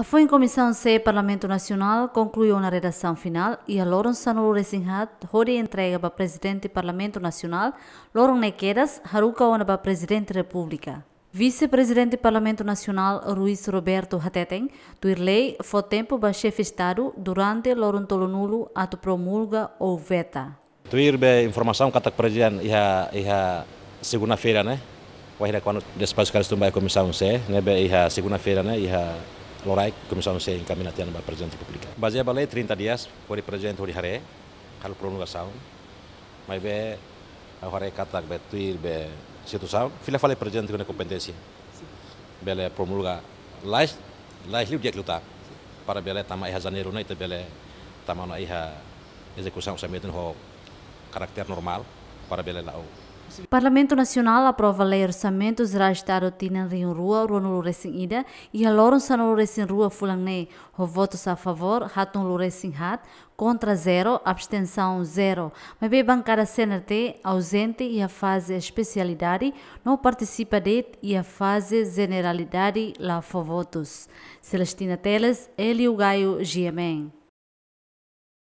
A foi em comissão C Parlamento Nacional concluiu na redação final e a Loron Sanul Resinghat hoje entrega para Presidente do Parlamento Nacional, Loron Nequeras, Haruka ona para Presidente da República. Vice-presidente do Parlamento Nacional Ruiz Roberto Hateten, Irlei, foi tempo para chefe de Estado durante Loron Tolonulo ato promulga ou veta. Tuirbe informação que o presidente ia, ia segunda-feira, né? Wahida quando despacho que eles a comissão C, né? Ia segunda-feira, né? Ia l'ORAI, come sanno, si è incamminati alla Presidenza Repubblica. Baseava lei 30 dias, fuori Presidente di Hare, kalau prolungação, mas be, a Hare katak be tuir be situação, fila fale Presidente com competência. Bele promulga lais, lais liu dia kluta, para bele tama iha janeiro na, itu bele tama na iha execução, sampai itu ho karakter normal, para bele lau O Parlamento Nacional aprova lei orçamento zra estado tina rin rua ruano luresin ida e haloron san luresin rua fulané. ho votos a favor Raton luresin hat contra zero abstenção zero mas bem bancada CNT ausente e a fase especialidade não participa de e a fase generalidade lá for votos Celestina Teles Elio Gaio Giamen.